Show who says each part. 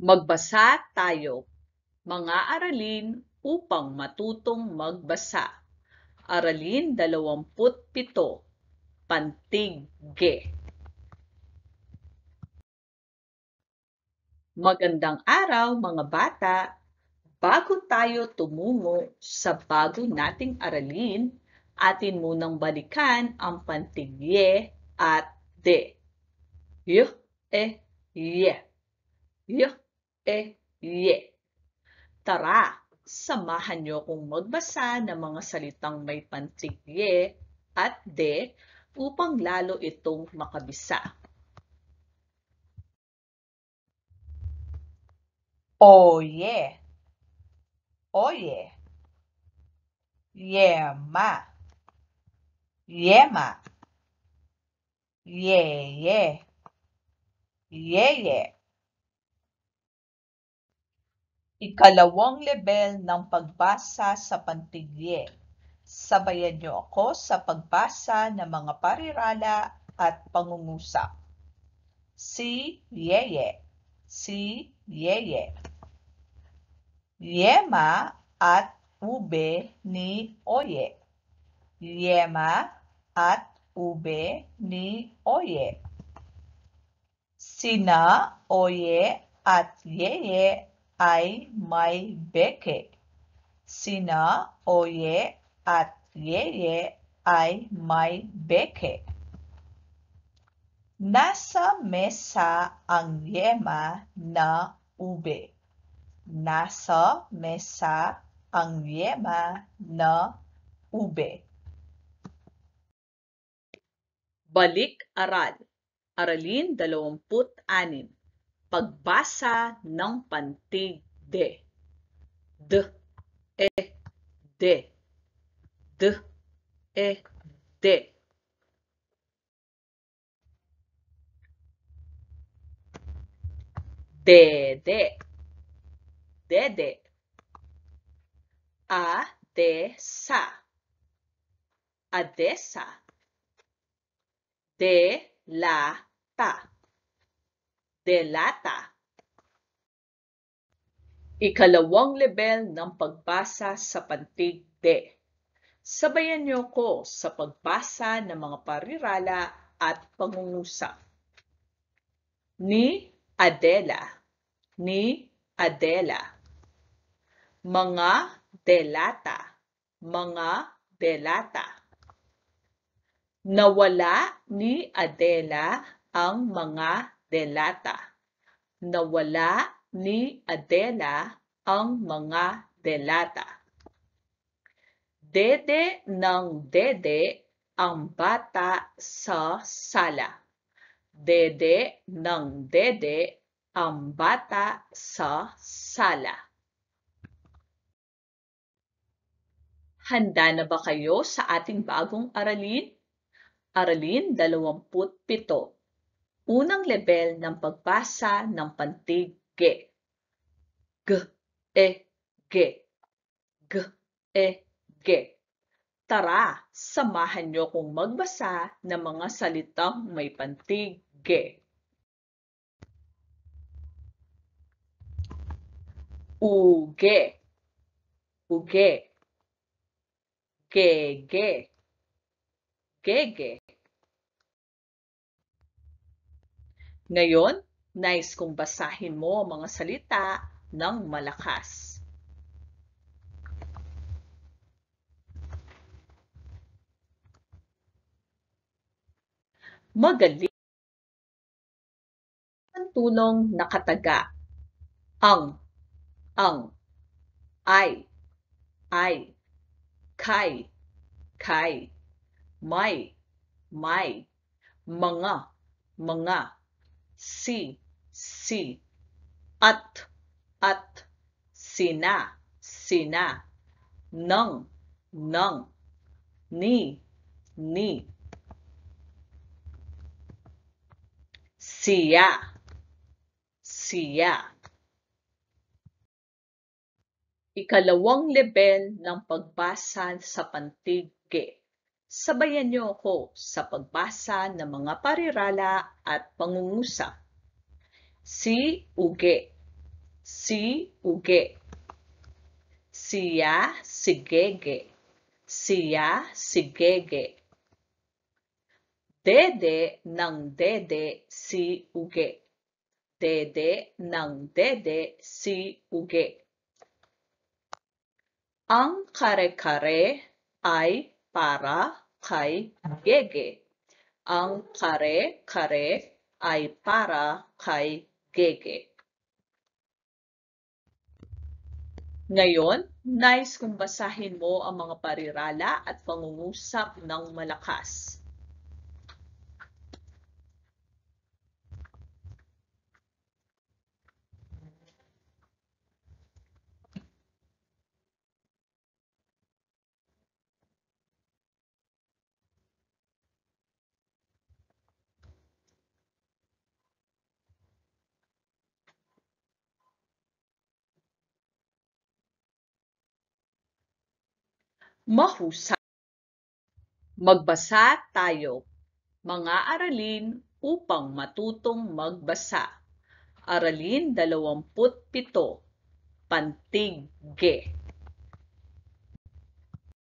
Speaker 1: Magbasa tayo. Mga aralin upang matutong magbasa. Aralin 27. Pantig G. Magandang araw mga bata! Bago tayo tumungo sa bago nating aralin, atin munang balikan ang pantig Y at de. Y, E, Y. Y, e, ye. Tara, samahan niyo kong magbasa ng mga salitang may pantig ye at de upang lalo itong makabisa.
Speaker 2: Oye. Oye. Yema. Yema. Yeye. Yeye. Ikalawang level ng pagbasa sa pantigye. Sabayan niyo ako sa pagbasa ng mga parirala at pangungusap. Si Yeye. Si Yeye. Yema at ube ni Oye. Yema at ube ni Oye. Sina, Oye at Yeye ay may beke. Sina, oye at yeye ay may beke. Nasa mesa ang yema na ube. Nasa mesa ang yema na ube.
Speaker 1: Balik aral. Aralin dalawamput anim pagbasa ng pantig de. D, e, de. D, e, de. De, Dede. Dede. Adesa. Adesa. De la pa delata. Ikalawang level ng pagbasa sa pantig de. Sabayan niyo ko sa pagbasa ng mga parirala at pangungusap. Ni Adela. Ni Adela. Mga delata. Mga delata. Nawala ni Adela ang mga delata. Nawala ni Adela ang mga delata. Dede ng dede ang bata sa sala. Dede ng dede ang bata sa sala. Handa na ba kayo sa ating bagong aralin? Aralin 27 unang level ng pagbasa ng pantig G. G, E, G. G, E, G. Tara, samahan niyo kong magbasa ng mga salitang may pantig G. Uge, uge, gege, gege. Ngayon, nice kung basahin mo ang mga salita ng malakas. Magaling ang tulong nakataga. Ang, ang, ay, ay, kay, kay, may, may, mga, mga si, si. At, at. Sina, sina. Nung, nung. Ni, ni. Siya, siya. Ikalawang level ng pagbasa sa pantig ge sabayan niyo ako sa pagbasa ng mga parirala at pangungusap. Si Uge Si Uge Siya Gege. Siya Sigege Dede ng dede si Uge. Dede ng dede si Uge. Ang kare-kare ay para kay Gege. Ang kare-kare ay para kay Gege. Ngayon, nice kung basahin mo ang mga parirala at pangungusap ng malakas. mahusay. Magbasa tayo. Mga aralin upang matutong magbasa. Aralin 27. Pantig-ge.